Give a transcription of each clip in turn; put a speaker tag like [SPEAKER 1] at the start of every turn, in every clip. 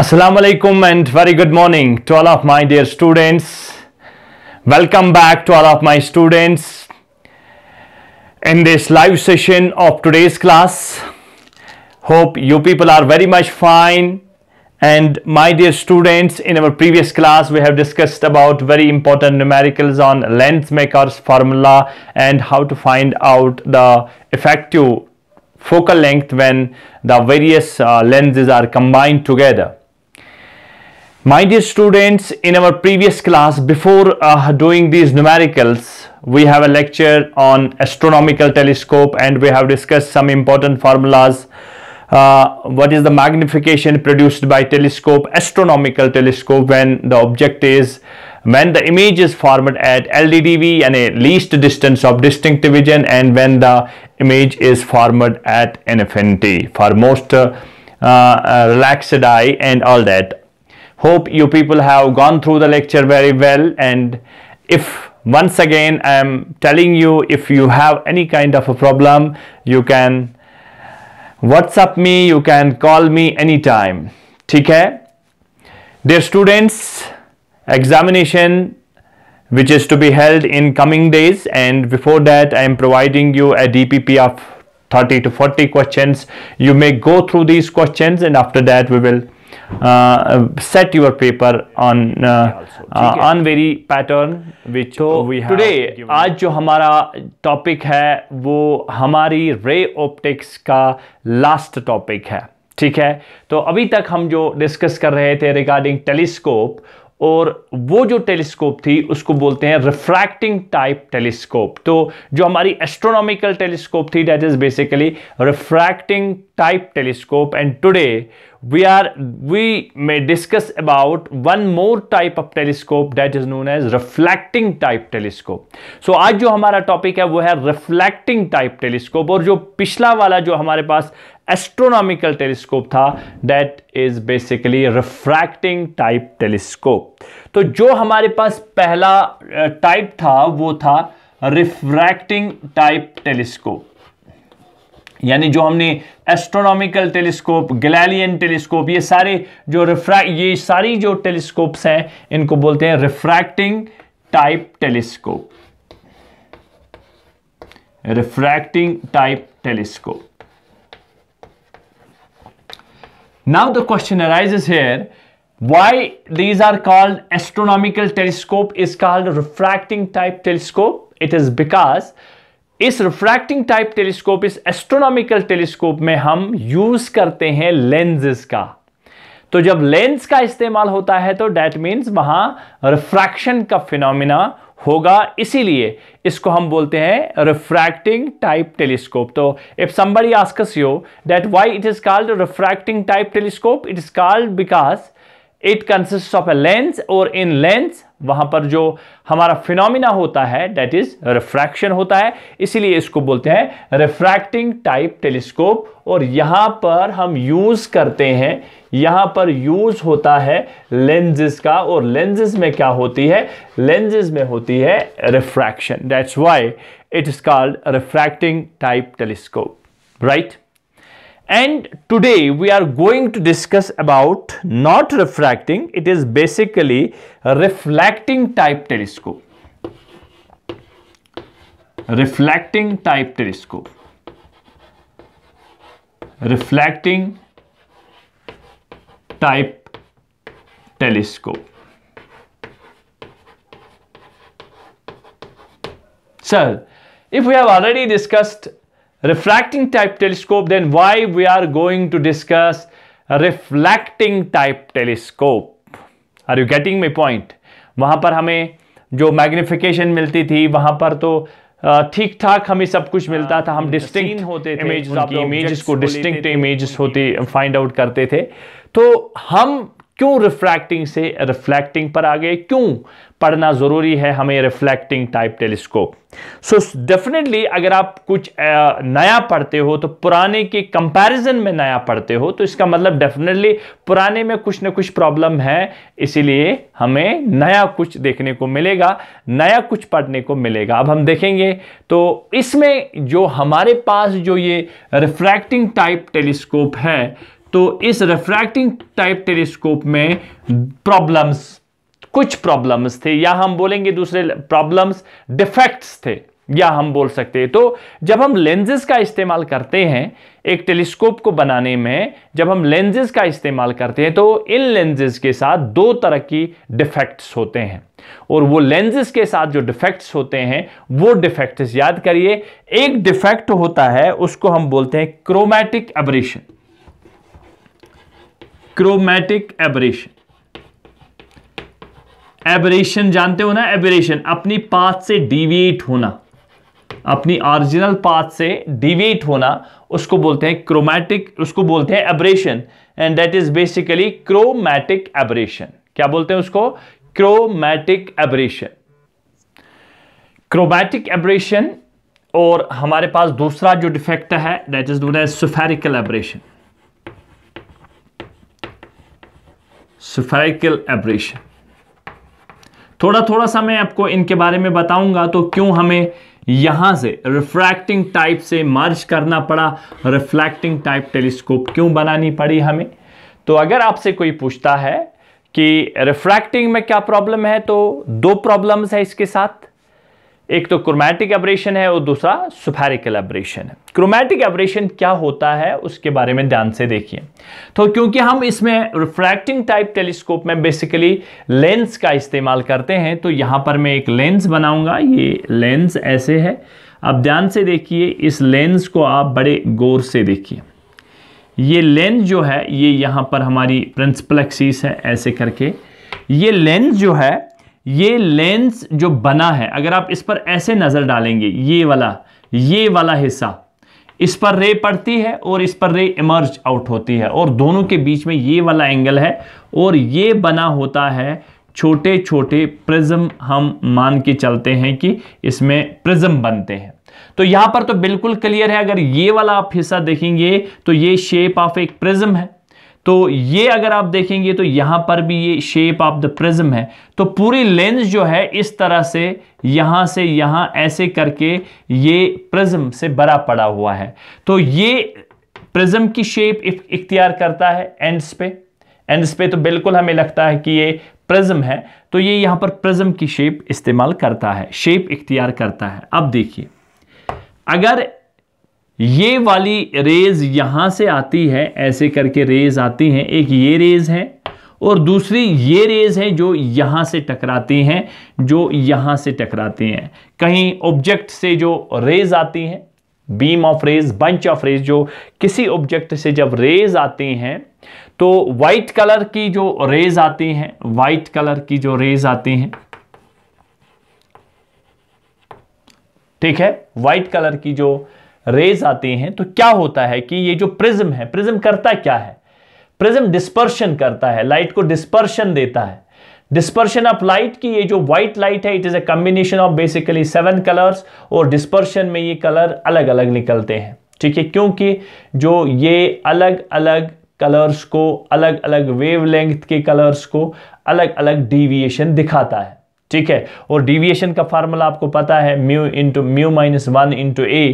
[SPEAKER 1] Assalamu alaikum and very good morning to all of my dear students. Welcome back to all of my students. In this live session of today's class, hope you people are very much fine. And my dear students, in our previous class, we have discussed about very important numericals on lens maker's formula and how to find out the effective focal length when the various uh, lenses are combined together. My dear students, in our previous class, before uh, doing these numericals, we have a lecture on astronomical telescope and we have discussed some important formulas. Uh, what is the magnification produced by telescope, astronomical telescope when the object is, when the image is formed at LDDV and a least distance of distinctive vision and when the image is formed at NFNT for most uh, uh, relaxed eye and all that hope you people have gone through the lecture very well and if once again I am telling you if you have any kind of a problem you can WhatsApp me you can call me anytime ठीक है dear students examination which is to be held in coming days and before that I am providing you a DPP of 30 to 40 questions you may go through these questions and after that we will set your paper on on very pattern which today आज जो हमारा topic है वो हमारी ray optics का last topic है ठीक है तो अभी तक हम जो डिस्कस कर रहे थे रिगार्डिंग टेलीस्कोप और वो जो टेलीस्कोप थी उसको बोलते हैं रिफ्रैक्टिंग टाइप टेलीस्कोप तो जो हमारी एस्ट्रोनॉमिकल टेलीस्कोप थी that is basically refracting type telescope and today we are we may discuss about one more type of telescope that is known as reflecting type telescope so आज जो हमारा topic है वो है रिफ्लैक्टिंग टाइप टेलीस्कोप और जो पिछला वाला जो हमारे पास एस्ट्रोनॉमिकल टेलीस्कोप था that is basically refracting type telescope तो जो हमारे पास पहला टाइप था वो था रिफ्रैक्टिंग टाइप टेलीस्कोप यानी जो हमने एस्ट्रोनॉमिकल टेलीस्कोप गलेलियन टेलीस्कोप ये सारे जो रिफ्रैक्ट ये सारी जो टेलीस्कोप्स हैं इनको बोलते हैं refracting type telescope refracting type telescope Now the question arises here, why these are called astronomical telescope is called refracting type telescope. It is because इस रिफ्रैक्टिंग टाइप टेलीस्कोप इस एस्ट्रोनॉमिकल टेलीस्कोप में हम use करते हैं Lenz's का तो जब lens का इस्तेमाल होता है तो डैट मीन्स वहां रिफ्रैक्शन का फिनोमिना होगा इसीलिए इसको हम बोलते हैं रिफ्रैक्टिंग टाइप टेलीस्कोप तो if somebody asks you that why it is called refracting type telescope it is called because it consist of a lens और इन लेंस वहां पर जो हमारा फिनोमिना होता है डेट इज रिफ्रैक्शन होता है इसीलिए इसको बोलते हैं रिफ्रैक्टिंग टाइप टेलीस्कोप और यहां पर हम यूज करते हैं यहां पर यूज होता है लेंजेस का और लेंजेस में क्या होती है लेंजेस में होती है refraction that's why it is called refracting type telescope right and today we are going to discuss about not refracting it is basically a reflecting type telescope reflecting type telescope reflecting type telescope sir if we have already discussed reflecting type telescope then why we are going to discuss reflecting type telescope are you getting my point वहां पर हमें जो magnification मिलती थी वहां पर तो ठीक ठाक हमें सब कुछ मिलता हाँ, था हम डिस्टिंग होते थे इमेजेस को डिस्टिंग इमेजेस होती फाइंड आउट करते थे तो हम क्यों रिफ्रैक्टिंग से रिफ्लेक्टिंग पर आ गए क्यों पढ़ना ज़रूरी है हमें reflecting type telescope so definitely अगर आप कुछ नया पढ़ते हो तो पुराने के कंपैरिजन में नया पढ़ते हो तो इसका मतलब डेफिनेटली पुराने में कुछ ना कुछ प्रॉब्लम है इसीलिए हमें नया कुछ देखने को मिलेगा नया कुछ पढ़ने को मिलेगा अब हम देखेंगे तो इसमें जो हमारे पास जो ये रिफ्रैक्टिंग टाइप टेलीस्कोप है तो इस रिफ्रैक्टिंग टाइप टेलीस्कोप में प्रॉब्लम्स कुछ प्रॉब्लम्स थे या हम बोलेंगे दूसरे प्रॉब्लम्स डिफेक्ट्स थे या हम बोल सकते हैं तो जब हम लेंजेस का इस्तेमाल करते हैं एक टेलीस्कोप को बनाने में जब हम लेंजेस का इस्तेमाल करते हैं तो इन लेंजेस के साथ दो तरह की डिफेक्ट्स होते हैं और वो लेंजेस के साथ जो डिफेक्ट्स होते हैं वो डिफेक्ट्स याद करिए एक डिफेक्ट होता है उसको हम बोलते हैं chromatic aberration chromatic aberration aberration जानते हो ना एबरेशन अपनी पाथ से डिविएट होना अपनी ओरिजिनल पाथ से डिविएट होना उसको बोलते हैं क्रोमैटिक उसको बोलते हैं aberration and that is basically chromatic aberration क्या बोलते हैं उसको क्रोमैटिक एबरेशन क्रोमैटिक एबरेशन और हमारे पास दूसरा जो डिफेक्ट है that is known as spherical aberration spherical aberration थोड़ा थोड़ा सा मैं आपको इनके बारे में बताऊंगा तो क्यों हमें यहां से रिफ्रैक्टिंग टाइप से मर्ज करना पड़ा रिफ्लैक्टिंग टाइप टेलीस्कोप क्यों बनानी पड़ी हमें तो अगर आपसे कोई पूछता है कि रिफ्रैक्टिंग में क्या प्रॉब्लम है तो दो प्रॉब्लम्स है इसके साथ एक तो क्रोमैटिक एब्रेशन है और दूसरा सुफेरिकल एब्रेशन है क्रोमैटिक एब्रेशन क्या होता है उसके बारे में ध्यान से देखिए तो क्योंकि हम इसमें रिफ्रैक्टिंग टाइप टेलीस्कोप में बेसिकली लेंस का इस्तेमाल करते हैं तो यहाँ पर मैं एक लेंस बनाऊंगा ये लेंस ऐसे है आप ध्यान से देखिए इस लेंस को आप बड़े गौर से देखिए ये लेंस जो है ये यहाँ पर हमारी प्रिंसिपल एक्सीस है ऐसे करके ये लेंस जो है ये लेंस जो बना है अगर आप इस पर ऐसे नज़र डालेंगे ये वाला ये वाला हिस्सा इस पर रे पड़ती है और इस पर रे इमर्ज आउट होती है और दोनों के बीच में ये वाला एंगल है और ये बना होता है छोटे छोटे प्रिज्म हम मान के चलते हैं कि इसमें प्रिज्म बनते हैं तो यहां पर तो बिल्कुल क्लियर है अगर ये वाला आप हिस्सा देखेंगे तो ये शेप ऑफ एक प्रिज्म है तो ये अगर आप देखेंगे तो यहां पर भी ये शेप ऑफ द प्रिज्म है तो पूरी लेंस जो है इस तरह से यहां से यहां ऐसे करके ये प्रिज्म से बड़ा पड़ा हुआ है तो ये प्रिज्म की शेप इख्तियार करता है एंड्स पे एंड्स पे तो बिल्कुल हमें लगता है कि ये प्रिज्म है तो ये यहां पर प्रिज्म की शेप इस्तेमाल करता है शेप इख्तियार करता है अब देखिए अगर ये वाली रेज यहां से आती है ऐसे करके रेज आती हैं एक ये रेज है और दूसरी ये रेज है जो यहां से टकराती हैं जो यहां से टकराती हैं कहीं ऑब्जेक्ट से जो रेज आती हैं beam of rays bunch of rays जो किसी ऑब्जेक्ट से जब रेज आती हैं तो वाइट कलर की जो रेज आती हैं वाइट कलर की जो रेज आती हैं ठीक है वाइट कलर की जो रेज आते हैं तो क्या होता है कि ये जो प्रिज्म है प्रिज्म करता क्या है प्रिज्म डिस्पर्शन करता है लाइट को डिस्पर्शन देता है डिस्पर्शन ऑफ लाइट की ये जो व्हाइट लाइट है it is a combination of basically seven colours और डिस्पर्शन में ये कलर अलग अलग निकलते हैं ठीक है क्योंकि जो ये अलग अलग कलर्स को अलग अलग वेवलेंथ के कलर्स को अलग अलग डिविएशन दिखाता है ठीक है और डिविएशन का फार्मूला आपको पता है mu into mu minus one into A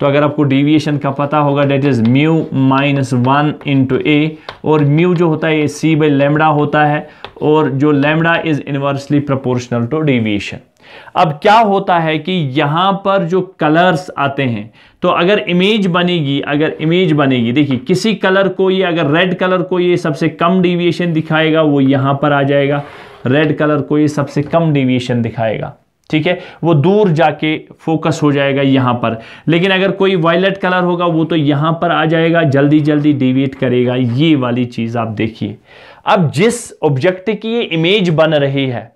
[SPEAKER 1] तो अगर आपको डिविएशन का पता होगा that is mu minus one into A और म्यू जो होता है ये सी बाई लेमडा होता है और जो lambda is inversely proportional to deviation अब क्या होता है कि यहां पर जो कलर्स आते हैं तो अगर इमेज बनेगी अगर इमेज बनेगी देखिए किसी कलर को ये अगर रेड कलर को ये सबसे कम डिविएशन दिखाएगा वो यहां पर आ जाएगा रेड कलर को ये सबसे कम डिविएशन दिखाएगा ठीक है वो दूर जाके फोकस हो जाएगा यहाँ पर लेकिन अगर कोई वायलेट कलर होगा वो तो यहाँ पर आ जाएगा जल्दी जल्दी डिविएट करेगा ये वाली चीज़ आप देखिए अब जिस ऑब्जेक्ट की ये इमेज बन रही है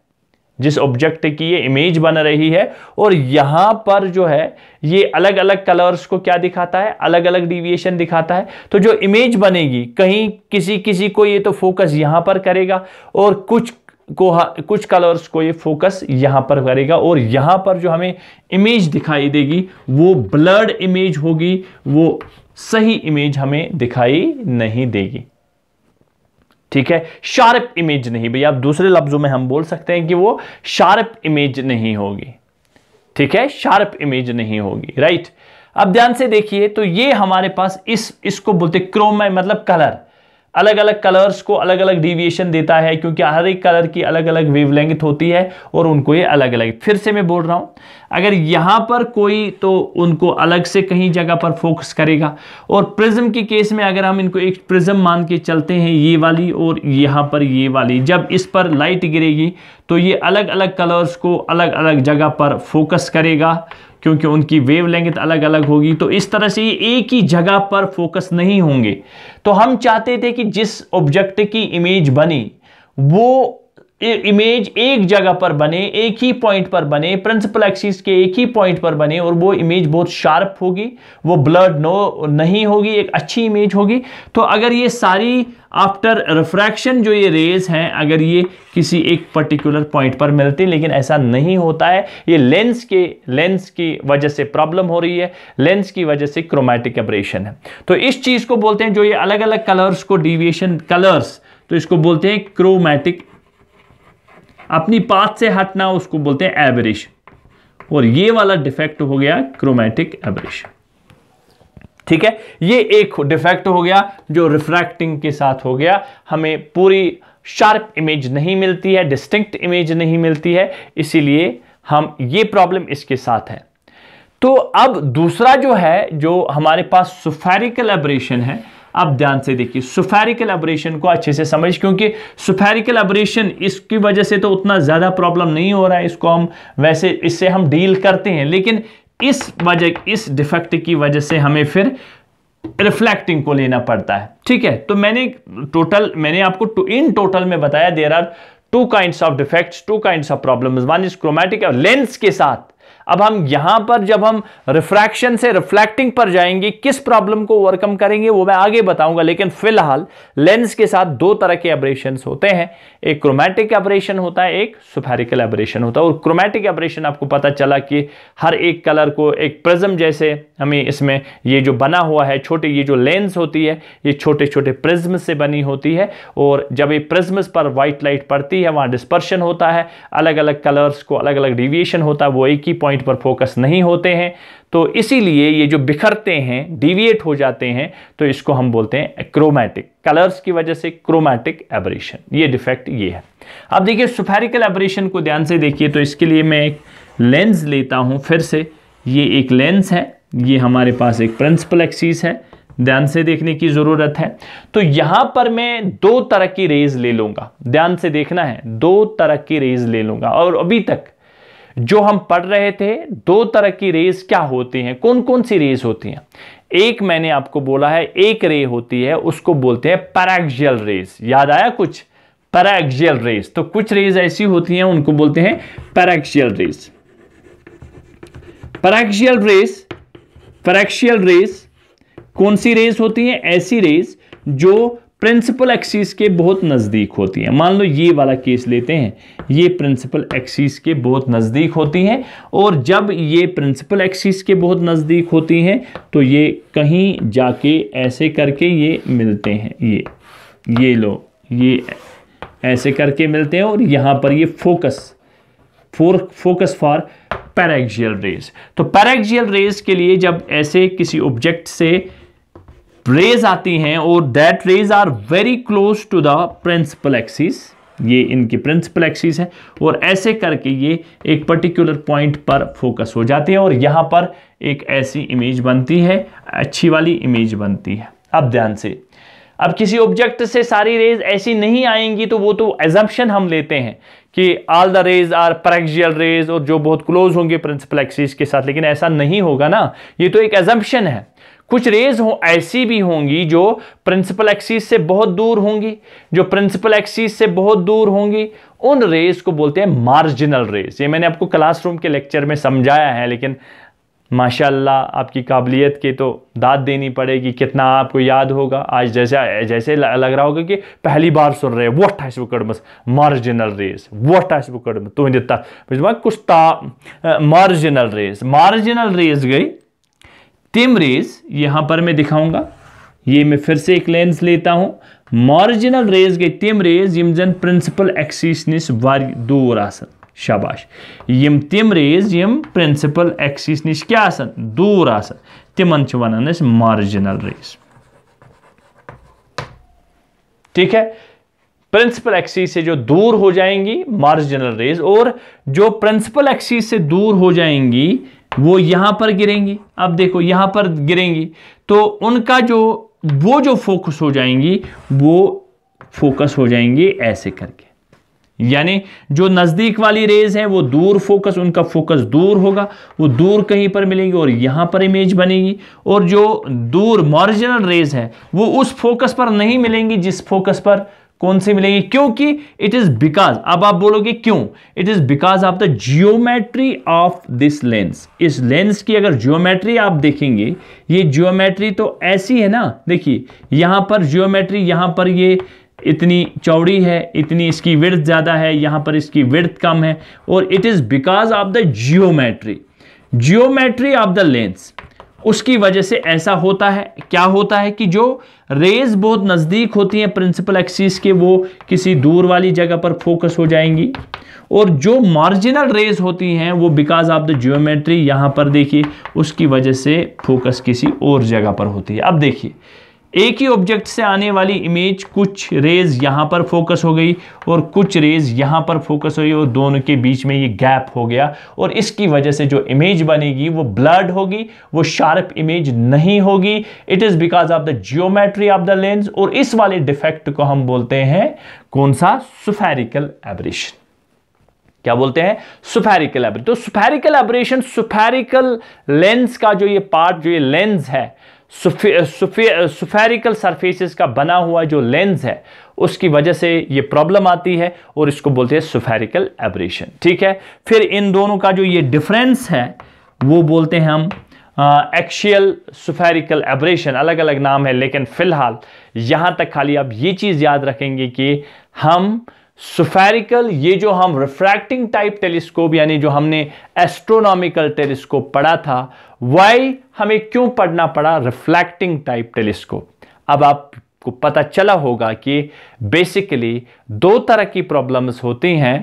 [SPEAKER 1] जिस ऑब्जेक्ट की ये इमेज बन रही है और यहां पर जो है ये अलग अलग कलर्स को क्या दिखाता है अलग अलग डिविएशन दिखाता है तो जो इमेज बनेगी कहीं किसी किसी को ये तो फोकस यहां पर करेगा और कुछ को कुछ कलर्स को ये फोकस यहां पर करेगा और यहां पर जो हमें इमेज दिखाई देगी वो ब्लर्ड इमेज होगी वो सही इमेज हमें दिखाई नहीं देगी ठीक है शार्प इमेज नहीं भैया आप दूसरे लफ्जों में हम बोल सकते हैं कि वो शार्प इमेज नहीं होगी ठीक है शार्प इमेज नहीं होगी राइट अब ध्यान से देखिए तो ये हमारे पास इस इसको बोलते क्रोमा मतलब कलर अलग अलग कलर्स को अलग अलग डिविएशन देता है क्योंकि हर एक कलर की अलग अलग वेवलेंथ होती है और उनको ये अलग अलग फिर से मैं बोल रहा हूँ अगर यहाँ पर कोई तो उनको अलग से कहीं जगह पर फोकस करेगा और प्रिज्म के केस में अगर हम इनको एक प्रिज्म मान के चलते हैं ये वाली और यहाँ पर ये वाली जब इस पर लाइट गिरेगी तो ये अलग अलग कलर्स को अलग अलग जगह पर फोकस करेगा क्योंकि उनकी वेवलेंथ अलग अलग होगी तो इस तरह से ये एक ही जगह पर फोकस नहीं होंगे तो हम चाहते थे कि जिस ऑब्जेक्ट की इमेज बनी वो इमेज एक जगह पर बने एक ही पॉइंट पर बने प्रिंसिपल एक्सिस के एक ही पॉइंट पर बने और वो इमेज बहुत शार्प होगी वो ब्लर्ड नो नहीं होगी एक अच्छी इमेज होगी तो अगर ये सारी आफ्टर रिफ्रैक्शन जो ये रेज हैं अगर ये किसी एक पर्टिकुलर पॉइंट पर मिलती लेकिन ऐसा नहीं होता है ये लेंस के लेंस की वजह से प्रॉब्लम हो रही है लेंस की वजह से क्रोमैटिक एब्रेशन है तो इस चीज़ को बोलते हैं जो ये अलग अलग कलर्स को डिविएशन कलर्स तो इसको बोलते हैं क्रोमैटिक अपनी पाथ से हटना उसको बोलते हैं एबरेशन और ये वाला डिफेक्ट हो गया क्रोमैटिक एबरेशन ठीक है ये एक डिफेक्ट हो गया जो रिफ्रैक्टिंग के साथ हो गया हमें पूरी शार्प इमेज नहीं मिलती है डिस्टिंक्ट इमेज नहीं मिलती है इसीलिए हम ये प्रॉब्लम इसके साथ है तो अब दूसरा जो है जो हमारे पास सुफेरिकल एब्रेशन है अब ध्यान से देखिए सुफेरिकल अब्रेशन को अच्छे से समझ क्योंकि सुफेरिकल अब्रेशन इसकी वजह से तो उतना ज़्यादा प्रॉब्लम नहीं हो रहा है इसको हम वैसे इससे हम डील करते हैं लेकिन इस वजह इस डिफेक्ट की वजह से हमें फिर रिफ्लेक्टिंग को लेना पड़ता है ठीक है तो मैंने टोटल मैंने आपको इन टोटल में बताया there are two kind of defect two kind of problem one is chromatic lens के साथ अब हम यहां पर जब हम रिफ्रैक्शन से रिफ्लेक्टिंग पर जाएंगे किस प्रॉब्लम को ओवरकम करेंगे वो मैं आगे बताऊंगा लेकिन फिलहाल लेंस के साथ दो तरह के एब्रेशन होते हैं एक क्रोमैटिक एब्रेशन होता है एक सुफेरिकल एब्रेशन होता है और क्रोमैटिक एब्रेशन आपको पता चला कि हर एक कलर को एक प्रिज्म जैसे हमें इसमें ये जो बना हुआ है छोटे ये जो लेंस होती है ये छोटे छोटे प्रिज्म से बनी होती है और जब ये प्रिज्म पर व्हाइट लाइट पड़ती है वहाँ डिस्पर्शन होता है अलग अलग कलर्स को अलग अलग डिविएशन होता है वो एक ही पॉइंट पॉइंट पर फोकस नहीं होते हैं तो इसीलिए ये जो बिखरते हैं डिविएट हो जाते हैं तो इसको हम बोलते हैं क्रोमैटिक कलर्स की वजह से क्रोमैटिक एबरेशन ये डिफेक्ट ये है अब देखिए सुफेरिकल एबरेशन को ध्यान से देखिए तो इसके लिए मैं एक लेंस लेता हूँ फिर से ये एक लेंस है ये हमारे पास एक प्रिंसिपल एक्सीस है ध्यान से देखने की ज़रूरत है तो यहां पर मैं दो तरह की रेज ले लूंगा ध्यान से देखना है दो तरह की रेज ले लूंगा और अभी तक जो हम पढ़ रहे थे दो तरह की रेस क्या होती हैं कौन कौन सी रेस होती हैं एक मैंने आपको बोला है एक रे होती है उसको बोलते हैं पैराक्जियल रेस याद आया कुछ पैराक्जियल रेस तो कुछ रेस ऐसी होती हैं उनको बोलते हैं paraxial rays paraxial rays paraxial rays कौन सी रेस होती है ऐसी रेस जो प्रिंसिपल एक्सिस के बहुत नज़दीक होती है मान लो ये वाला केस लेते हैं ये प्रिंसिपल एक्सिस के बहुत नज़दीक होती हैं और जब ये प्रिंसिपल एक्सिस के बहुत नज़दीक होती हैं तो ये कहीं जाके ऐसे करके ये मिलते हैं ये ये लो ये ऐसे करके मिलते हैं और यहाँ पर ये focus for focus for paraxial rays तो पैरेक्जियल रेज के लिए जब ऐसे किसी ऑब्जेक्ट से रेज आती हैं और that rays are very close to the principal axis ये इनकी प्रिंसिपल एक्सिस है और ऐसे करके ये एक पर्टिकुलर पॉइंट पर फोकस हो जाती है और यहाँ पर एक ऐसी इमेज बनती है अच्छी वाली इमेज बनती है अब ध्यान से अब किसी ऑब्जेक्ट से सारी रेज ऐसी नहीं आएंगी तो वो तो एजम्पन हम लेते हैं कि all the rays are paraxial rays और जो बहुत क्लोज होंगे प्रिंसिपल एक्सिस के साथ लेकिन ऐसा नहीं होगा ना ये तो एक एजम्पन है कुछ रेज हो ऐसी भी होंगी जो प्रिंसिपल एक्सिस से बहुत दूर होंगी जो प्रिंसिपल एक्सिस से बहुत दूर होंगी उन रेज को बोलते हैं मार्जिनल रेज ये मैंने आपको क्लासरूम के लेक्चर में समझाया है लेकिन माशाल्लाह आपकी काबिलियत के तो दाद देनी पड़ेगी कितना आपको याद होगा आज जैसे जैसे लग रहा होगा कि पहली बार सुन रहे वट आस कड़मस मार्जिनल रेस वट आस कड़म तुम दिता कुछ ता मार्जिनल रेस मार्जिनल रेस गई रेज यहां पर मैं दिखाऊंगा ये मैं फिर से एक लेंस लेता हूं मार्जिनल रेज गई तिम रेज यम जन प्रिंसिपल एक्सिस नश दूर आसन शाबाश यम तिम रेज यम प्रिंसिपल एक्सिस नश क्या आसन दूर आसन तिमन वन मार्जिनल रेज ठीक है प्रिंसिपल एक्सिस से जो दूर हो जाएंगी मार्जिनल रेज और जो प्रिंसिपल एक्सिस से दूर हो जाएंगी वो यहाँ पर गिरेंगी अब देखो यहाँ पर गिरेंगी तो उनका जो वो जो फोकस हो जाएंगी वो फोकस हो जाएंगे ऐसे करके यानी जो नज़दीक वाली रेज है वो दूर फोकस उनका फोकस दूर होगा वो दूर कहीं पर मिलेंगे और यहाँ पर इमेज बनेगी और जो दूर मॉरिजिनल रेज है वो उस फोकस पर नहीं मिलेंगी जिस फोकस पर कौन से मिलेंगे क्योंकि इट इज बिकॉज अब आप बोलोगे क्यों it is because of the geometry of this lens इस लेंस की अगर जियोमेट्री आप देखेंगे ये जियोमेट्री तो ऐसी है ना देखिए यहाँ पर जियोमेट्री यहाँ पर ये इतनी चौड़ी है इतनी इसकी विर्थ ज़्यादा है यहाँ पर इसकी विर्थ कम है और it is because of the geometry geometry of the lens उसकी वजह से ऐसा होता है क्या होता है कि जो रेज बहुत नज़दीक होती हैं प्रिंसिपल एक्सिस के वो किसी दूर वाली जगह पर फोकस हो जाएंगी और जो मार्जिनल रेज होती हैं वो बिकॉज ऑफ द जियोमेट्री यहाँ पर देखिए उसकी वजह से फोकस किसी और जगह पर होती है अब देखिए एक ही ऑब्जेक्ट से आने वाली इमेज कुछ रेज यहां पर फोकस हो गई और कुछ रेज यहां पर फोकस हो गई और दोनों के बीच में ये गैप हो गया और इसकी वजह से जो इमेज बनेगी वो ब्लर्ड होगी वो शार्प इमेज नहीं होगी it is because of the geometry of the lens और इस वाले डिफेक्ट को हम बोलते हैं कौन सा सुफेरिकल एब्रेशन क्या बोलते हैं सुफेरिकल एब्रेशन तो सुफेरिकल एब्रेशन सुफेरिकल लेंस का जो ये पार्ट जो ये लेंस है सुफेरिकल सरफेसिस का बना हुआ जो लेंस है उसकी वजह से ये प्रॉब्लम आती है और इसको बोलते हैं सुफेरिकल एब्रेशन ठीक है फिर इन दोनों का जो ये डिफरेंस है वो बोलते हैं हम एक्शियल सुफेरिकल एब्रेशन अलग अलग नाम है लेकिन फिलहाल यहाँ तक खाली आप ये चीज़ याद रखेंगे कि हम uh, सुफेरिकल ये जो हम रिफ्रैक्टिंग टाइप टेलीस्कोप यानी जो हमने एस्ट्रोनॉमिकल टेलीस्कोप पढ़ा था वाई हमें क्यों पढ़ना पड़ा रिफ्लैक्टिंग टाइप टेलीस्कोप अब आपको पता चला होगा कि बेसिकली दो तरह की प्रॉब्लम्स होती हैं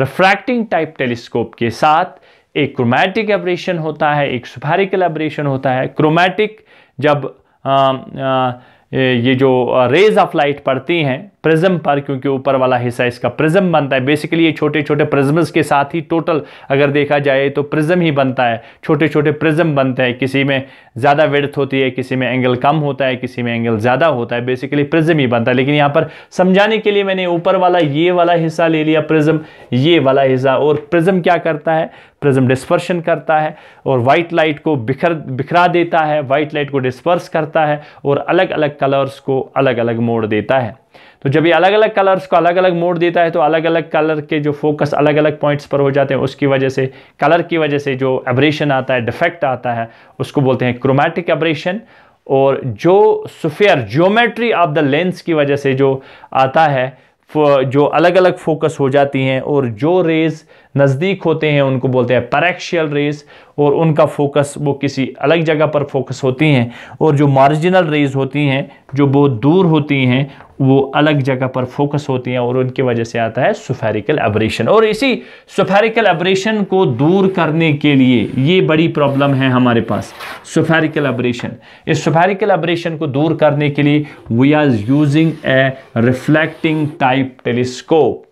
[SPEAKER 1] रिफ्रैक्टिंग टाइप टेलीस्कोप के साथ एक क्रोमैटिक एब्रेशन होता है एक सुफेरिकल एब्रेशन होता है क्रोमैटिक जब आ, आ, ये जो रेज ऑफ लाइट पड़ती हैं प्रिज्म पर क्योंकि ऊपर वाला हिस्सा इसका प्रिज्म बनता है बेसिकली ये छोटे छोटे प्रिज्म के साथ ही टोटल अगर देखा जाए तो प्रिज्म ही बनता है छोटे छोटे प्रिज्म बनते हैं किसी में ज़्यादा वेड़थ होती है किसी में एंगल कम होता है किसी में एंगल ज़्यादा होता है बेसिकली प्रिज्म ही बनता है लेकिन यहाँ पर समझाने के लिए मैंने ऊपर वाला ये वाला हिस्सा ले लिया प्रिज्म ये वाला हिस्सा और प्रिज्म क्या करता है प्रिज्म डिस्पर्शन करता है और वाइट लाइट को बिखर बिखरा देता है वाइट लाइट को डिस्पर्स करता है और अलग अलग कलर्स को अलग अलग मोड़ देता है तो जब ये अलग अलग कलर्स को अलग अलग मोड देता है तो अलग अलग कलर के जो फोकस अलग अलग पॉइंट्स पर हो जाते हैं उसकी वजह से कलर की वजह से जो एब्रेशन आता है डिफेक्ट आता है उसको बोलते हैं क्रोमैटिक एब्रेशन और जो sphere geometry of the lens की वजह से जो आता है जो अलग अलग फोकस हो जाती हैं और जो रेज़ नज़दीक होते हैं उनको बोलते हैं पैरेक्शियल रेज़ और उनका फोकस वो किसी अलग जगह पर फोकस होती हैं और जो मार्जिनल रेज़ होती हैं जो बहुत दूर होती हैं वो अलग जगह पर फोकस होती हैं और उनकी वजह से आता है सुफेरिकल एब्रेशन और इसी सुफेरिकल एब्रेशन को दूर करने के लिए ये बड़ी प्रॉब्लम है हमारे पास सुफेरिकल एब्रेशन इस सुफेरिकल एब्रेशन को दूर करने के लिए we are using a reflecting type telescope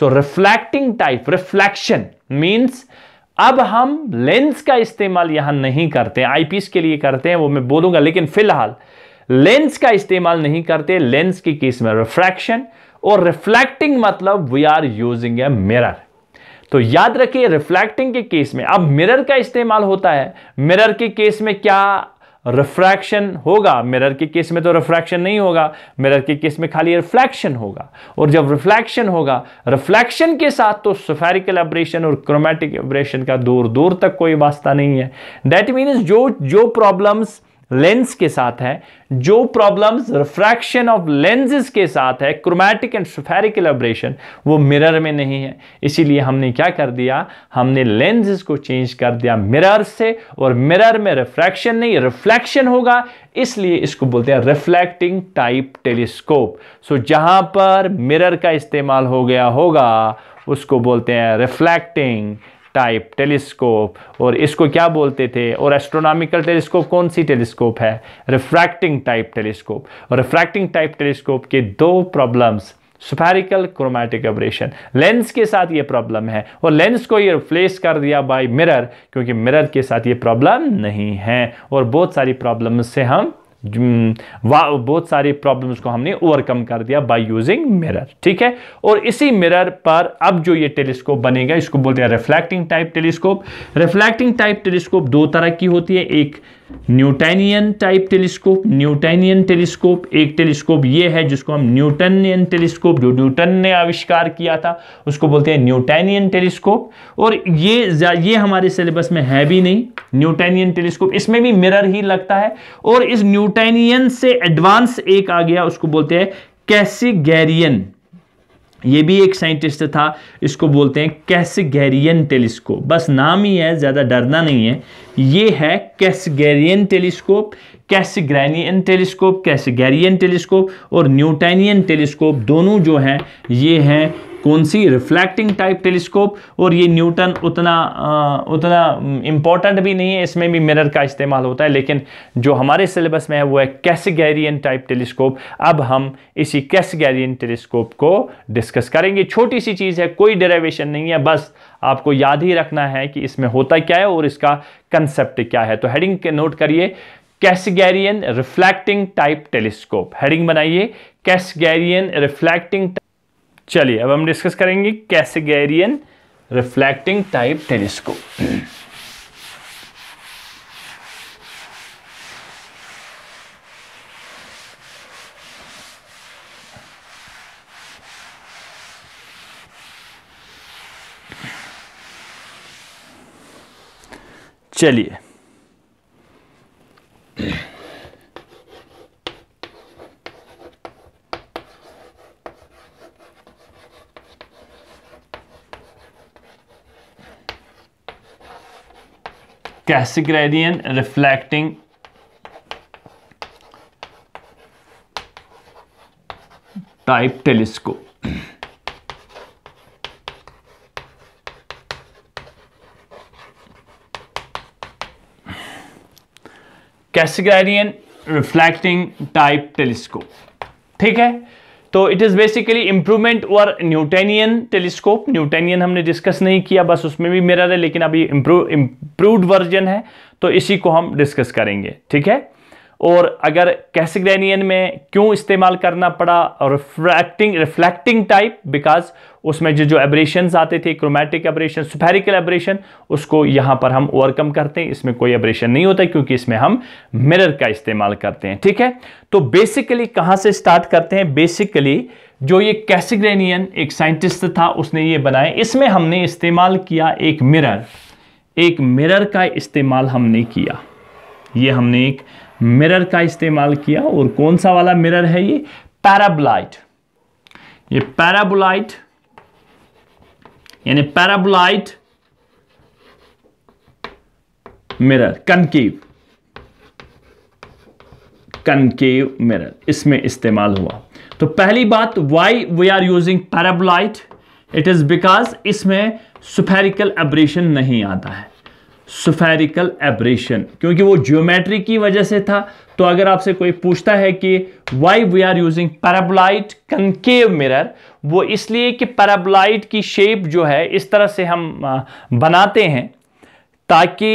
[SPEAKER 1] so reflecting type reflection means अब हम लेंस का इस्तेमाल यहाँ नहीं करते आईपीस के लिए करते हैं वो मैं बोलूँगा लेकिन फ़िलहाल लेंस का इस्तेमाल नहीं करते लेंस की केस में रिफ्रैक्शन और रिफ्लेक्टिंग मतलब we are using a mirror तो याद रखिए रिफ्लेक्टिंग के केस में अब मिरर का इस्तेमाल होता है मिरर के केस में क्या रिफ्रैक्शन होगा मिरर के केस में तो रिफ्रैक्शन नहीं होगा मिरर के केस में खाली रिफ्लेक्शन होगा और जब रिफ्लेक्शन होगा रिफ्लेक्शन के साथ तो सफेरिकल एब्रेशन और क्रोमेटिक एब्रेशन का दूर दूर तक कोई वास्ता नहीं है दैट मीन्स जो जो प्रॉब्लम्स लेंस के साथ है जो प्रॉब्लम्स रिफ्रैक्शन ऑफ लेंसेज के साथ है क्रोमैटिक एंड सफेरिक एलेब्रेशन वो मिरर में नहीं है इसीलिए हमने क्या कर दिया हमने लेंसेज को चेंज कर दिया मिरर से और मिरर में रिफ्रैक्शन नहीं रिफ्लेक्शन होगा इसलिए इसको बोलते हैं रिफ्लेक्टिंग टाइप टेलीस्कोप सो जहां पर मिरर का इस्तेमाल हो गया होगा उसको बोलते हैं रिफ्लेक्टिंग टाइप टेलीस्कोप और इसको क्या बोलते थे और एस्ट्रोनॉमिकल टेलीस्कोप कौन सी टेलीस्कोप है रिफ्रैक्टिंग टाइप टेलीस्कोप और रिफ्रैक्टिंग टाइप टेलीस्कोप के दो problems spherical chromatic aberration lens के साथ ये प्रॉब्लम है और लेंस को ये रिप्लेस कर दिया बाय मिरर क्योंकि मिरर के साथ ये प्रॉब्लम नहीं है और बहुत सारी प्रॉब्लम से हम बहुत सारी प्रॉब्लम्स को हमने ओवरकम कर दिया बाय यूजिंग मिरर ठीक है और इसी मिरर पर अब जो ये टेलीस्कोप बनेगा इसको बोलते हैं reflecting type telescope reflecting type telescope दो तरह की होती है एक Newtonian type telescope Newtonian telescope एक टेलीस्कोप ये है जिसको हम न्यूटनियन टेलीस्कोप जो न्यूटन ने आविष्कार किया था उसको बोलते हैं न्यूटनियन टेलीस्कोप और ये ये हमारे सिलेबस में है भी नहीं न्यूटनियन टेलीस्कोप इसमें भी मिरर ही लगता है और इस न्यूटनियन से एडवांस एक आ गया उसको बोलते हैं गैरियन ये भी एक साइंटिस्ट था इसको बोलते हैं कैसगैरियन टेलीस्कोप बस नाम ही है ज़्यादा डरना नहीं है ये है Cassegrainian telescope Cassegrainian telescope Cassegrainian telescope और न्यूटैनियन टेलीस्कोप दोनों जो हैं ये हैं कौन सी रिफ्लेक्टिंग टाइप टेलीस्कोप और ये न्यूटन उतना आ, उतना इम्पॉर्टेंट भी नहीं है इसमें भी मिरर का इस्तेमाल होता है लेकिन जो हमारे सिलेबस में है वो है कैसगैरियन टाइप टेलीस्कोप अब हम इसी कैसगैरियन टेलीस्कोप को डिस्कस करेंगे छोटी सी चीज़ है कोई डेरेवेशन नहीं है बस आपको याद ही रखना है कि इसमें होता क्या है और इसका कंसेप्ट क्या है तो हेडिंग नोट करिए Cassegrainian reflecting type telescope heading बनाइए कैसगैरियन रिफ्लेक्टिंग चलिए अब हम डिस्कस करेंगे कैसेगेरियन रिफ्लेक्टिंग टाइप टेलीस्कोप चलिए Cassegrainian reflecting type telescope Cassegrainian reflecting type telescope ठीक है तो इट इज़ बेसिकली इंप्रूवमेंट और न्यूटेनियन टेलीस्कोप न्यूटेनियन हमने डिस्कस नहीं किया बस उसमें भी मिरर है लेकिन अभी इंप्रूव इम्प्रूवड वर्जन है तो इसी को हम डिस्कस करेंगे ठीक है और अगर कैसेग्रेनियन में क्यों इस्तेमाल करना पड़ा रिफ्रैक्टिंग रिफ्लेक्टिंग टाइप बिकॉज उसमें जो जो एब्रेशन आते थे क्रोमेटिक एब्रेशन सुफेरिकल एब्रेशन उसको यहाँ पर हम ओवरकम करते हैं इसमें कोई एब्रेशन नहीं होता क्योंकि इसमें हम मिरर का इस्तेमाल करते हैं ठीक है तो बेसिकली कहाँ से स्टार्ट करते हैं बेसिकली जो ये कैसेग्रेनियन एक साइंटिस्ट था उसने ये बनाया इसमें हमने इस्तेमाल किया एक मिरर एक मिरर का इस्तेमाल हमने किया ये हमने एक मिरर का इस्तेमाल किया और कौन सा वाला मिरर है ये पैराबुलाइट ये पैराबुलाइट यानी paraboloid mirror concave concave mirror इसमें इस्तेमाल हुआ तो पहली बात why we are using paraboloid it is because इसमें सुफेरिकल एब्रेशन नहीं आता है सुफेरिकल एब्रेशन क्योंकि वो ज्योमेट्री की वजह से था तो अगर आपसे कोई पूछता है कि why we are using paraboloid concave mirror वो इसलिए कि पैराबोलाइट की शेप जो है इस तरह से हम बनाते हैं ताकि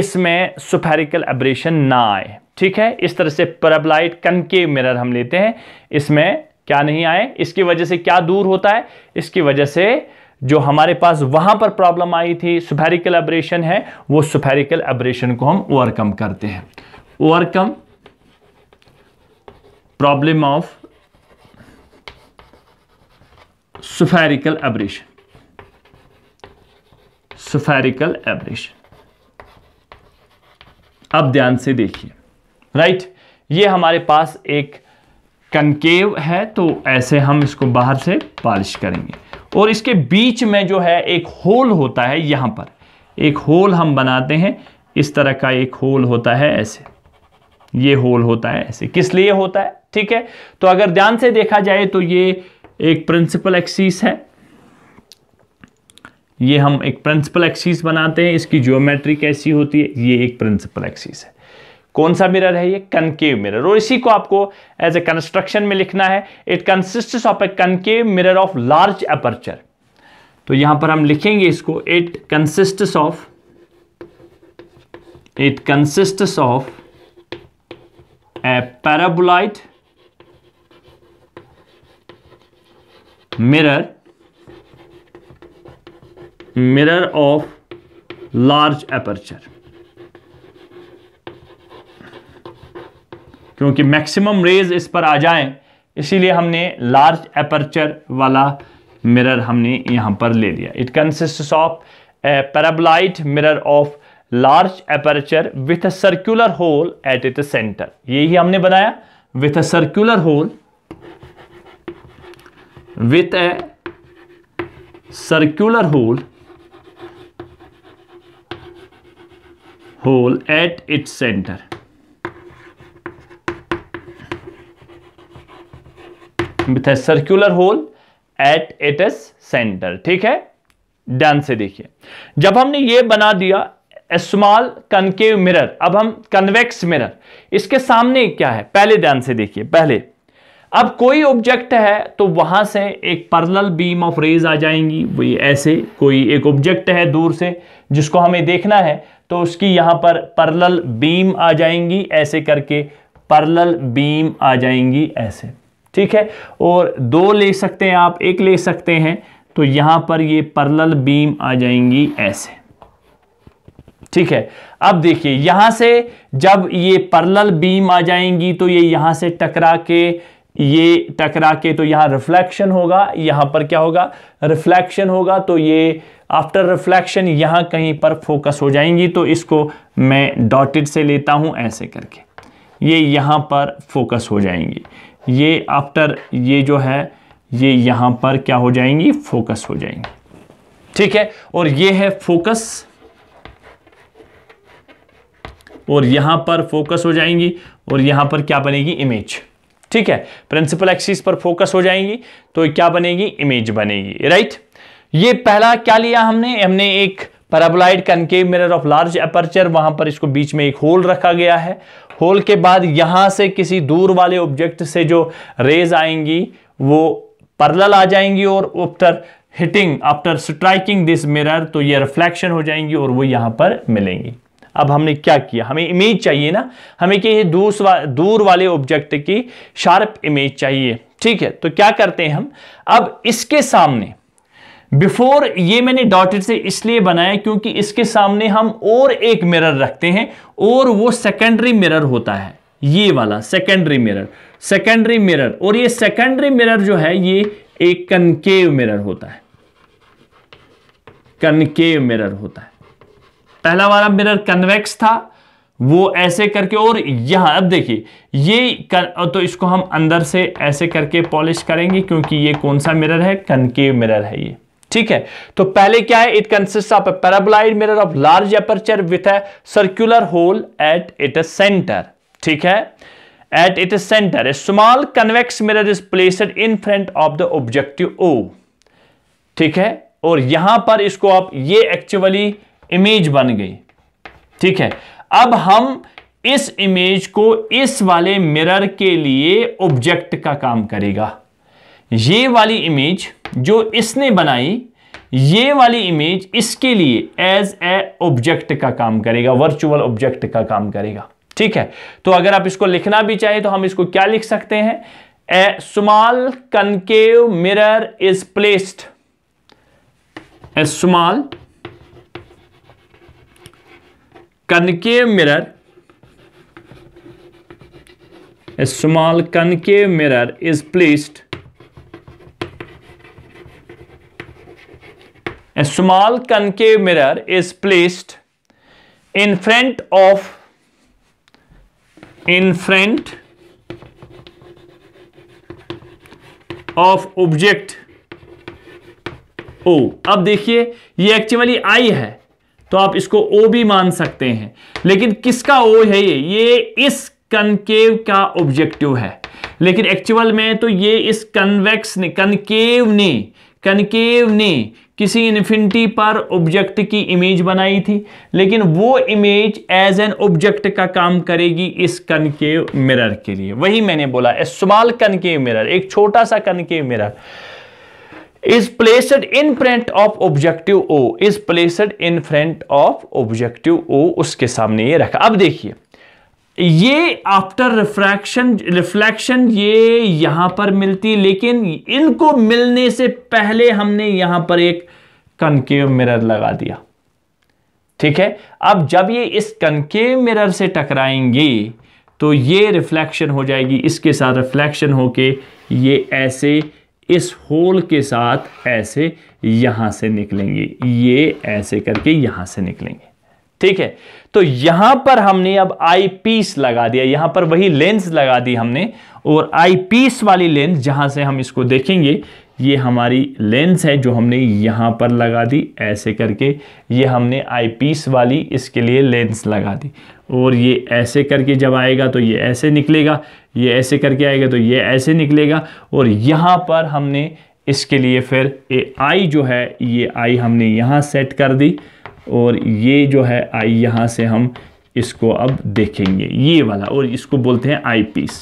[SPEAKER 1] इसमें सुफेरिकल एब्रेशन ना आए ठीक है इस तरह से पैराबोलाइट कंकेव मिरर हम लेते हैं इसमें क्या नहीं आए इसकी वजह से क्या दूर होता है इसकी वजह से जो हमारे पास वहां पर प्रॉब्लम आई थी सुफेरिकल एब्रेशन है वो सुफेरिकल एब्रेशन को हम ओवरकम करते हैं overcome problem of spherical aberration spherical aberration अब ध्यान से देखिए राइट right? ये हमारे पास एक कनकेव है तो ऐसे हम इसको बाहर से पालिश करेंगे और इसके बीच में जो है एक होल होता है यहां पर एक होल हम बनाते हैं इस तरह का एक होल होता है ऐसे ये होल होता है ऐसे किस लिए होता है ठीक है तो अगर ध्यान से देखा जाए तो ये एक प्रिंसिपल एक्सिस है ये हम एक प्रिंसिपल एक्सिस बनाते हैं इसकी ज्योमेट्री कैसी होती है ये एक प्रिंसिपल एक्सिस है कौन सा मिरर है ये कनकेव मिरर और इसी को आपको एज ए कंस्ट्रक्शन में लिखना है it consist of a concave mirror of large aperture तो यहां पर हम लिखेंगे इसको it consist of it consist of a paraboloid mirror mirror of large aperture क्योंकि मैक्सिमम रेज इस पर आ जाएं इसीलिए हमने लार्ज एपर्चर वाला मिरर हमने यहां पर ले लिया it consist of a paraboloid mirror of large aperture with a circular hole at it centre यही हमने बनाया with a circular hole with a circular hole hole at its centre with a circular hole at at its centre ठीक है ध्यान से देखिए जब हमने ये बना दिया स्मॉल कनकेव मिरर अब हम कन्वेक्स मिरर इसके सामने क्या है पहले ध्यान से देखिए पहले अब कोई ऑब्जेक्ट है तो वहां से एक पर्नल बीम ऑफ रेज आ जाएंगी वही ऐसे कोई एक ऑब्जेक्ट है दूर से जिसको हमें देखना है तो उसकी यहां पर पर्लल बीम आ जाएंगी ऐसे करके पर्लल बीम आ जाएंगी ऐसे ठीक है और दो ले सकते हैं आप एक ले सकते हैं तो यहां पर ये परलल बीम आ जाएंगी ऐसे ठीक है अब देखिए यहां से जब ये परलल बीम आ जाएंगी तो ये यहां से टकरा के ये टकरा के तो यहां रिफ्लेक्शन होगा यहां पर क्या होगा रिफ्लेक्शन होगा तो ये आफ्टर रिफ्लेक्शन यहां कहीं पर फोकस हो जाएंगी तो इसको मैं डॉटेड से लेता हूं ऐसे करके ये यहां पर फोकस हो जाएंगी ये आफ्टर ये जो है ये यहां पर क्या हो जाएंगी फोकस हो जाएंगी ठीक है और ये है फोकस और यहां पर फोकस हो जाएंगी और यहां पर क्या बनेगी इमेज ठीक है प्रिंसिपल एक्सिस पर फोकस हो जाएंगी तो क्या बनेगी इमेज बनेगी राइट ये पहला क्या लिया हमने हमने एक paraboloid concave mirror of large aperture वहां पर इसको बीच में एक होल रखा गया है होल के बाद यहां से किसी दूर वाले ऑब्जेक्ट से जो रेज आएंगी वो पर्लल आ जाएंगी और after hitting after striking this mirror तो ये रिफ्लेक्शन हो जाएंगी और वो यहां पर मिलेंगी अब हमने क्या किया हमें इमेज चाहिए ना हमें कि दूसरा दूर वाले ऑब्जेक्ट की शार्प इमेज चाहिए ठीक है तो क्या करते हैं हम अब इसके सामने बिफोर ये मैंने डॉटेड से इसलिए बनाया क्योंकि इसके सामने हम और एक मिरर रखते हैं और वो सेकेंडरी मिरर होता है ये वाला सेकेंडरी मिरर सेकेंडरी मिरर और ये सेकेंडरी मिरर जो है ये एक कनकेव मिरर होता है कनकेव मिरर होता है पहला वाला मिरर कन्वेक्स था वो ऐसे करके और यहां अब देखिए ये कर, तो इसको हम अंदर से ऐसे करके पॉलिश करेंगे क्योंकि ये कौन सा मिरर है कनकेव मिरर है ये ठीक है तो पहले क्या है it consist of a paraboloid mirror of large aperture with a circular hole at it centre ठीक है at it centre a small convex mirror is placed in front of the objective O ठीक है और यहां पर इसको आप ये एक्चुअली इमेज बन गई ठीक है अब हम इस इमेज को इस वाले मिरर के लिए ऑब्जेक्ट का काम करेगा ये वाली इमेज जो इसने बनाई ये वाली इमेज इसके लिए एज ए ऑब्जेक्ट का काम करेगा वर्चुअल ऑब्जेक्ट का काम करेगा ठीक है तो अगर आप इसको लिखना भी चाहें तो हम इसको क्या लिख सकते हैं a small concave mirror is placed a small concave mirror a small concave mirror is placed A small concave mirror is placed in front of in front of object O अब देखिए ये एक्चुअली आई है तो आप इसको ओ भी मान सकते हैं लेकिन किसका ओ है ये ये इस कनकेव का ऑब्जेक्टिव है लेकिन एक्चुअल में तो ये इस कन्वेक्स ने कनकेव ने कनकेव ने किसी इन्फिनिटी पर ऑब्जेक्ट की इमेज बनाई थी लेकिन वो इमेज एज एन ऑब्जेक्ट का काम करेगी इस कन के मिरर के लिए वही मैंने बोला ए स्मॉल के मिरर एक छोटा सा concave mirror is placed in front of objective O is placed in front of objective O उसके सामने ये रखा अब देखिए ये आफ्टर रिफ्रैक्शन रिफ्लेक्शन ये यहां पर मिलती लेकिन इनको मिलने से पहले हमने यहां पर एक कनकेव मिरर लगा दिया ठीक है अब जब ये इस कनकेव मिरर से टकराएंगी तो ये रिफ्लेक्शन हो जाएगी इसके साथ रिफ्लेक्शन होके ये ऐसे इस होल के साथ ऐसे यहां से निकलेंगे ये ऐसे करके यहां से निकलेंगे ठीक है तो यहां पर हमने अब आई पीस लगा दिया यहां पर वही लेंस लगा दी हमने और आई पीस वाली लेंस जहां से हम इसको देखेंगे ये हमारी लेंस है जो हमने यहां पर लगा दी ऐसे करके ये हमने आई पीस वाली इसके लिए लेंस लगा दी और ये ऐसे करके जब आएगा तो ये ऐसे निकलेगा ये ऐसे करके आएगा तो ये ऐसे निकलेगा और यहां पर हमने इसके लिए फिर ए आई जो है ये आई हमने यहां सेट कर दी और ये जो है आई यहाँ से हम इसको अब देखेंगे ये वाला और इसको बोलते हैं आई पीस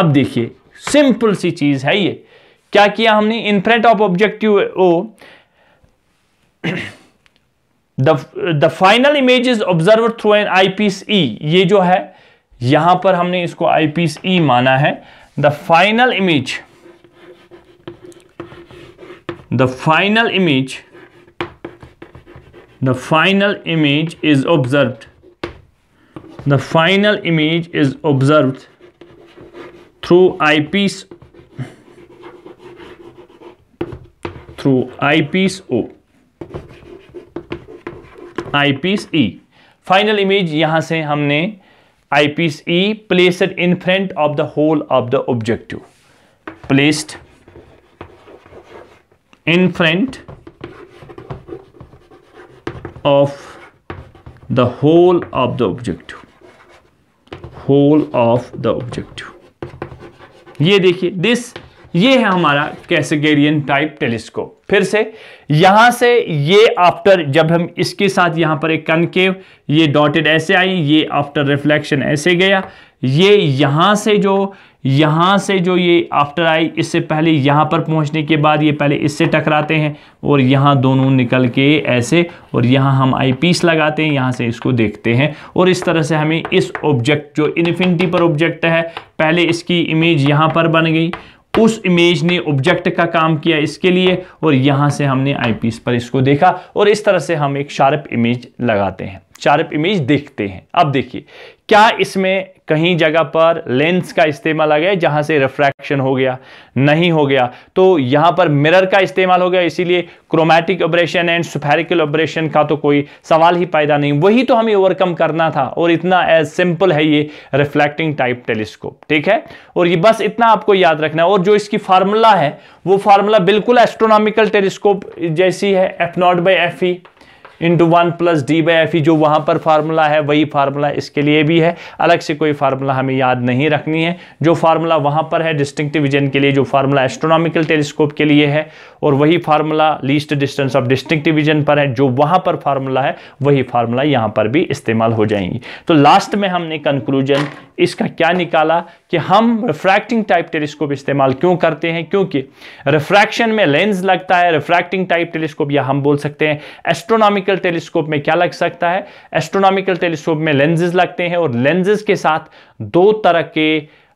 [SPEAKER 1] अब देखिए सिंपल सी चीज़ है ये क्या किया हमने in front of objective O the final image is observe through an eyepiece E ये जो है यहां पर हमने इसको आई पीस ई माना है the final image the final image the final image is observed the final image is observed through eyepiece through eyepiece O eyepiece E final image यहां से हमने eyepiece E placed in front of the whole of the objective placed in front of the whole of the objective whole of the objective ये देखिए this ये है हमारा कैसेगेरियन type telescope फिर से यहां से ये आफ्टर जब हम इसके साथ यहां पर एक कनकेव ये डॉटेड ऐसे आई ये आफ्टर रिफ्लेक्शन ऐसे गया ये यहां से जो यहाँ से जो ये आफ्टर आई इससे पहले यहाँ पर पहुँचने के बाद ये पहले इससे टकराते हैं और यहाँ दोनों निकल के ऐसे और यहाँ हम आई पीस लगाते हैं यहाँ से इसको देखते हैं और इस तरह से हमें इस ऑब्जेक्ट जो इन्फिनिटी पर ऑब्जेक्ट है पहले इसकी इमेज यहाँ पर बन गई उस इमेज ने ऑब्जेक्ट का काम किया इसके लिए और यहाँ से हमने पीस पर इसको देखा और इस तरह से हम एक शार्प इमेज लगाते हैं शार्प इमेज देखते हैं अब देखिए क्या इसमें कहीं जगह पर लेंस का इस्तेमाल आ गया जहां से रिफ्रैक्शन हो गया नहीं हो गया तो यहां पर मिरर का इस्तेमाल हो गया इसीलिए chromatic aberration and spherical aberration का तो कोई सवाल ही पैदा नहीं वही तो हमें ओवरकम करना था और इतना एज सिंपल है ये रिफ्लेक्टिंग टाइप टेलीस्कोप ठीक है और ये बस इतना आपको याद रखना है और जो इसकी फार्मूला है वो फार्मूला बिल्कुल एस्ट्रोनॉमिकल टेलीस्कोप जैसी है F nought by F E e। Into one plus D by F E जो वहाँ पर फार्मूला है वही फार्मूला इसके लिए भी है अलग से कोई फार्मूला हमें याद नहीं रखनी है जो फार्मूला वहाँ पर है डिस्टिंक्टिव विजन के लिए जो फार्मूला एस्ट्रोनॉमिकल टेलीस्कोप के लिए है और वही formula least distance of distinctive vision पर है जो वहाँ पर फार्मूला है वही फार्मूला यहाँ पर भी इस्तेमाल हो जाएंगी तो लास्ट में हमने कंक्लूजन इसका क्या निकाला कि हम रिफ्रैक्टिंग टाइप टेलीस्कोप इस्तेमाल क्यों करते हैं क्योंकि रिफ्रैक्शन में लेंस लगता है रिफ्रैक्टिंग टाइप टेलीस्कोप या हम बोल सकते हैं एस्ट्रोनॉमिक एस्ट्रोनॉमिकल टेलीस्कोप में क्या लग सकता है एस्ट्रोनॉमिकल टेलीस्कोप में लेंजेस लगते हैं और लेंजेस के साथ दो तरह के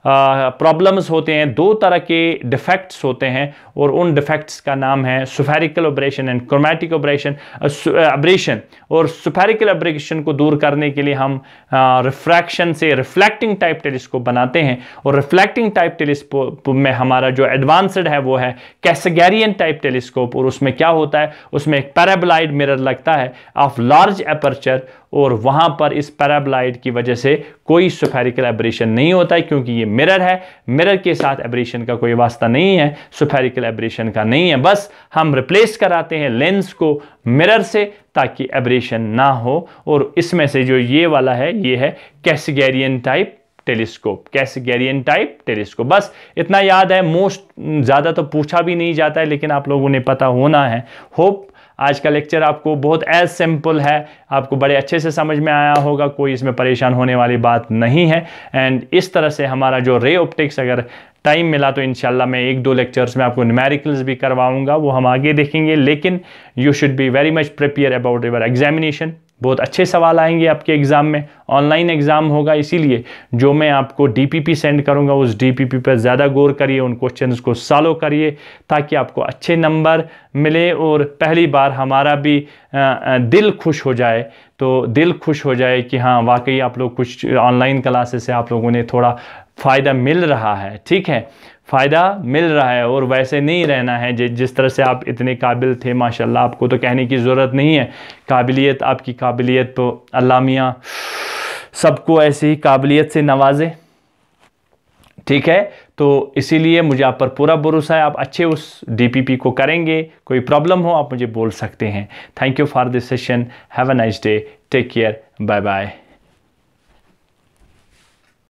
[SPEAKER 1] प्रॉब्लम्स होते हैं दो तरह के डिफेक्ट्स होते हैं और उन डिफेक्ट्स का नाम है spherical aberration and chromatic aberration aberration और सुफेरिकल ऑब्रेशन को दूर करने के लिए हम रिफ्रैक्शन से रिफ्लेक्टिंग टाइप टेलीस्कोप बनाते हैं और रिफ्लेक्टिंग टाइप टेलीस्कोप में हमारा जो एडवांसड है वो है कैसेगैरियन टाइप टेलीस्कोप और उसमें क्या होता है उसमें एक पैराबलाइड मिरर लगता है ऑफ लार्ज एपर्चर और वहाँ पर इस पैराब्लाइट की वजह से कोई सुफेरिकल एब्रेशन नहीं होता है क्योंकि ये मिरर है मिरर के साथ एब्रेशन का कोई वास्ता नहीं है सुफेरिकल एब्रेशन का नहीं है बस हम रिप्लेस कराते हैं लेंस को मिरर से ताकि एब्रेशन ना हो और इसमें से जो ये वाला है ये है Cassegrainian type telescope Cassegrainian type telescope बस इतना याद है मोस्ट ज़्यादा तो पूछा भी नहीं जाता है लेकिन आप लोगों ने पता होना है होप आज का लेक्चर आपको बहुत एज सिंपल है आपको बड़े अच्छे से समझ में आया होगा कोई इसमें परेशान होने वाली बात नहीं है एंड इस तरह से हमारा जो रे ऑप्टिक्स अगर टाइम मिला तो इनशाला मैं एक दो लेक्चर्स में आपको न्यूमेरिकल्स भी करवाऊंगा वो हम आगे देखेंगे लेकिन you should be very much prepare about your examination बहुत अच्छे सवाल आएंगे आपके एग्ज़ाम में ऑनलाइन एग्ज़ाम होगा इसीलिए जो मैं आपको डीपीपी सेंड करूंगा उस डीपीपी पर ज़्यादा गौर करिए उन क्वेश्चंस को सॉल्व करिए ताकि आपको अच्छे नंबर मिले और पहली बार हमारा भी दिल खुश हो जाए तो दिल खुश हो जाए कि हाँ वाकई आप लोग कुछ ऑनलाइन क्लासेस से आप लोगों ने थोड़ा फ़ायदा मिल रहा है ठीक है फ़ायदा मिल रहा है और वैसे नहीं रहना है जिस तरह से आप इतने काबिल थे माशाल्लाह आपको तो कहने की ज़रूरत नहीं है काबिलियत आपकी काबिलियत तो अल्लाह मियाँ सबको ऐसे ही काबिलियत से नवाजे ठीक है तो इसीलिए मुझे आप पर पूरा भरोसा है आप अच्छे उस डीपीपी को करेंगे कोई प्रॉब्लम हो आप मुझे बोल सकते हैं thank you for this session have a nice day take care bye bye